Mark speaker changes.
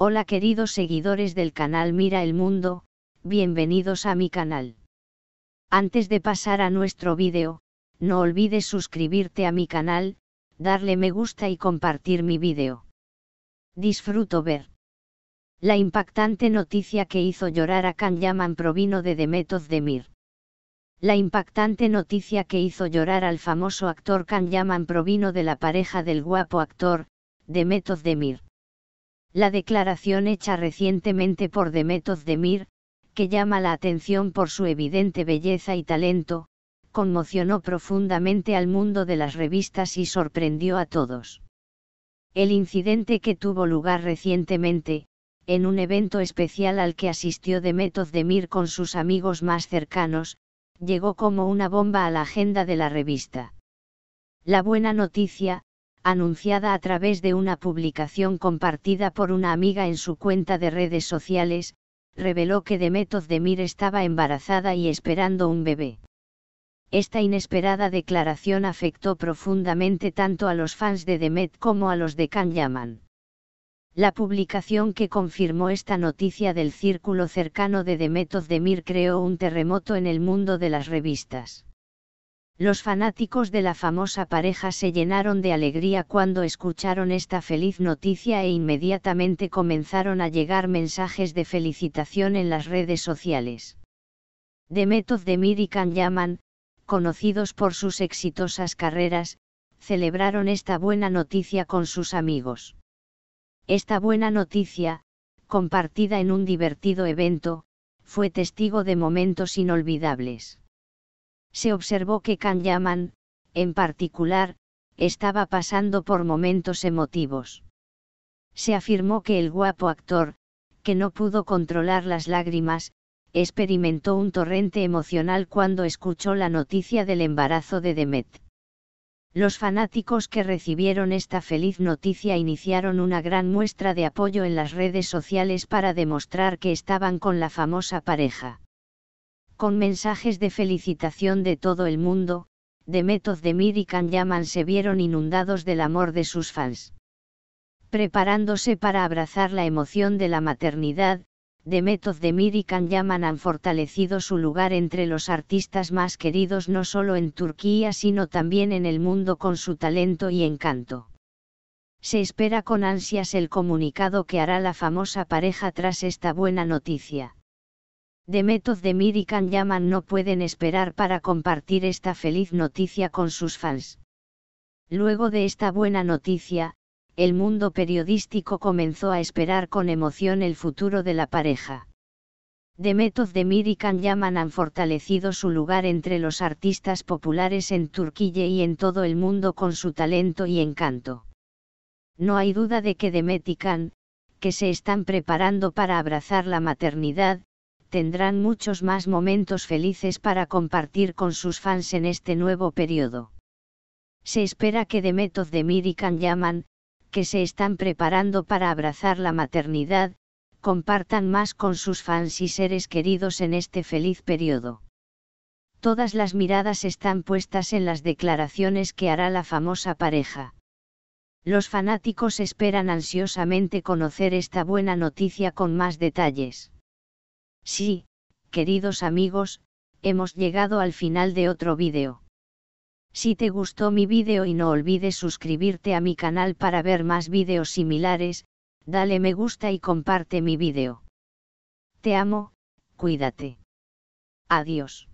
Speaker 1: Hola queridos seguidores del canal Mira el Mundo, bienvenidos a mi canal. Antes de pasar a nuestro vídeo, no olvides suscribirte a mi canal, darle me gusta y compartir mi vídeo. Disfruto ver. La impactante noticia que hizo llorar a Can Yaman provino de de Demir. La impactante noticia que hizo llorar al famoso actor Can Yaman provino de la pareja del guapo actor, de Demir. La declaración hecha recientemente por Demet Demir, que llama la atención por su evidente belleza y talento, conmocionó profundamente al mundo de las revistas y sorprendió a todos. El incidente que tuvo lugar recientemente, en un evento especial al que asistió Demet Demir con sus amigos más cercanos, llegó como una bomba a la agenda de la revista. La buena noticia, anunciada a través de una publicación compartida por una amiga en su cuenta de redes sociales, reveló que Demet Demir estaba embarazada y esperando un bebé. Esta inesperada declaración afectó profundamente tanto a los fans de Demet como a los de Can Yaman. La publicación que confirmó esta noticia del círculo cercano de Demet Demir creó un terremoto en el mundo de las revistas. Los fanáticos de la famosa pareja se llenaron de alegría cuando escucharon esta feliz noticia e inmediatamente comenzaron a llegar mensajes de felicitación en las redes sociales. The Method de Miriam Yaman, conocidos por sus exitosas carreras, celebraron esta buena noticia con sus amigos. Esta buena noticia, compartida en un divertido evento, fue testigo de momentos inolvidables se observó que Yaman, en particular, estaba pasando por momentos emotivos. Se afirmó que el guapo actor, que no pudo controlar las lágrimas, experimentó un torrente emocional cuando escuchó la noticia del embarazo de Demet. Los fanáticos que recibieron esta feliz noticia iniciaron una gran muestra de apoyo en las redes sociales para demostrar que estaban con la famosa pareja con mensajes de felicitación de todo el mundo, Demet Özdemir y Can Yaman se vieron inundados del amor de sus fans. Preparándose para abrazar la emoción de la maternidad, Demet Özdemir y Can Yaman han fortalecido su lugar entre los artistas más queridos no solo en Turquía sino también en el mundo con su talento y encanto. Se espera con ansias el comunicado que hará la famosa pareja tras esta buena noticia. The Özdemir de Can Yaman no pueden esperar para compartir esta feliz noticia con sus fans. Luego de esta buena noticia, el mundo periodístico comenzó a esperar con emoción el futuro de la pareja. The Özdemir de Can Yaman han fortalecido su lugar entre los artistas populares en Turquía y en todo el mundo con su talento y encanto. No hay duda de que The Metican, que se están preparando para abrazar la maternidad, tendrán muchos más momentos felices para compartir con sus fans en este nuevo periodo. Se espera que The Method de Mirikan Yaman, que se están preparando para abrazar la maternidad, compartan más con sus fans y seres queridos en este feliz periodo. Todas las miradas están puestas en las declaraciones que hará la famosa pareja. Los fanáticos esperan ansiosamente conocer esta buena noticia con más detalles. Sí, queridos amigos, hemos llegado al final de otro vídeo. Si te gustó mi vídeo y no olvides suscribirte a mi canal para ver más vídeos similares, dale me gusta y comparte mi vídeo. Te amo, cuídate. Adiós.